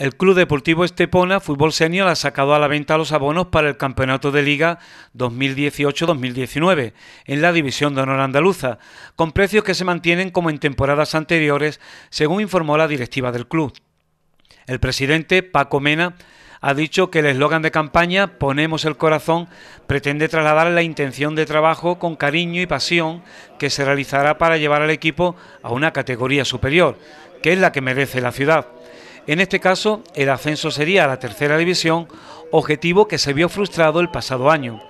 El Club Deportivo Estepona Fútbol Senior ha sacado a la venta los abonos para el Campeonato de Liga 2018-2019 en la División de Honor Andaluza, con precios que se mantienen como en temporadas anteriores, según informó la directiva del club. El presidente, Paco Mena, ha dicho que el eslogan de campaña Ponemos el corazón pretende trasladar la intención de trabajo con cariño y pasión que se realizará para llevar al equipo a una categoría superior, que es la que merece la ciudad. En este caso, el ascenso sería a la tercera división, objetivo que se vio frustrado el pasado año.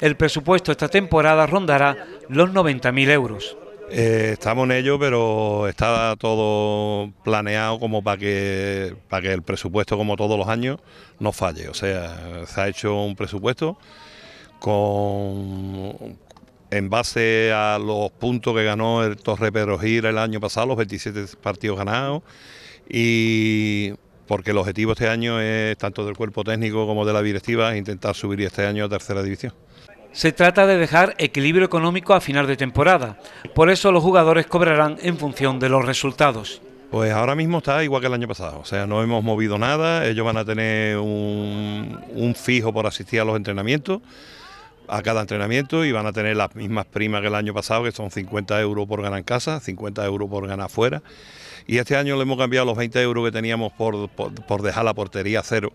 El presupuesto esta temporada rondará los 90.000 euros. Eh, estamos en ello, pero está todo planeado como para que, para que el presupuesto, como todos los años, no falle. O sea, se ha hecho un presupuesto con, en base a los puntos que ganó el Torre Pedro Gira... el año pasado, los 27 partidos ganados, y porque el objetivo este año es, tanto del cuerpo técnico como de la directiva, intentar subir este año a tercera división. Se trata de dejar equilibrio económico a final de temporada, por eso los jugadores cobrarán en función de los resultados. Pues ahora mismo está igual que el año pasado, o sea, no hemos movido nada, ellos van a tener un, fijo por asistir a los entrenamientos a cada entrenamiento y van a tener las mismas primas que el año pasado, que son 50 euros por ganar en casa, 50 euros por ganar fuera. Y este año le hemos cambiado los 20 euros que teníamos por, dejar la portería cero,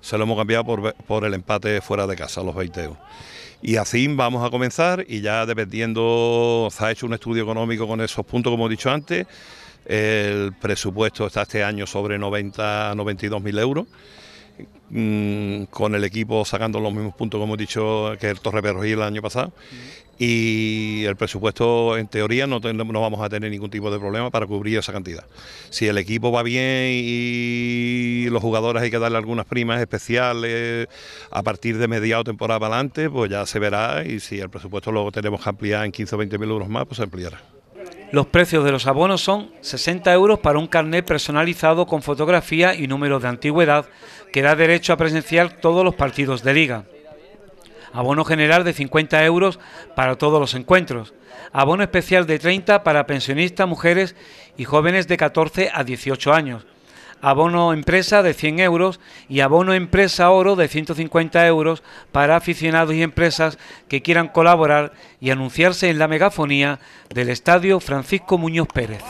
se lo hemos cambiado por, el empate fuera de casa, los 20 euros. Y así vamos a comenzar y ya dependiendo, se ha hecho un estudio económico con esos puntos, como he dicho antes, el presupuesto está este año sobre 90, 92 mil euros Mm, con el equipo sacando los mismos puntos, como he dicho, que el Torre y el año pasado. Y el presupuesto, en teoría, no, vamos a tener ningún tipo de problema para cubrir esa cantidad. Si el equipo va bien y los jugadores hay que darle algunas primas especiales a partir de mediado temporada para adelante, pues ya se verá. Y si el presupuesto luego tenemos que ampliar en 15 o 20 mil euros más, pues se ampliará. Los precios de los abonos son 60 euros para un carnet personalizado con fotografía y número de antigüedad que da derecho a presenciar todos los partidos de liga. Abono general de 50 euros para todos los encuentros. Abono especial de 30 para pensionistas, mujeres y jóvenes de 14 a 18 años abono empresa de 100 euros y abono empresa oro de 150 euros para aficionados y empresas que quieran colaborar y anunciarse en la megafonía del Estadio Francisco Muñoz Pérez.